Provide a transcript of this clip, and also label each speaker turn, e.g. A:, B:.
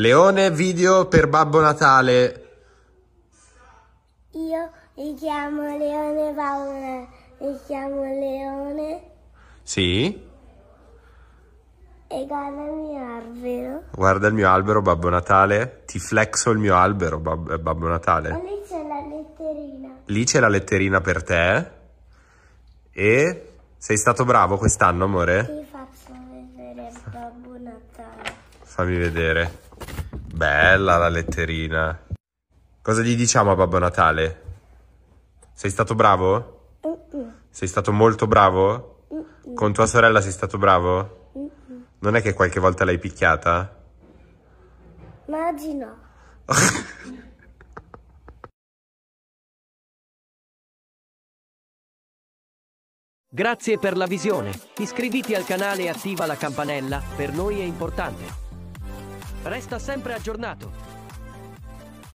A: Leone, video per Babbo Natale.
B: Io mi chiamo Leone Paola. Mi chiamo Leone. Sì. E guarda il mio albero.
A: Guarda il mio albero, Babbo Natale. Ti flexo il mio albero, Bab eh, Babbo Natale. Ma
B: lì c'è la
A: letterina. Lì c'è la letterina per te. E sei stato bravo quest'anno, amore? Ti faccio vedere Babbo Natale. Fammi vedere. Bella la letterina. Cosa gli diciamo a Babbo Natale? Sei stato bravo? Sei stato molto bravo? Con tua sorella sei stato bravo? Non è che qualche volta l'hai picchiata?
B: Maggi no.
C: Grazie per la visione. Iscriviti al canale e attiva la campanella, per noi è importante. Resta sempre aggiornato.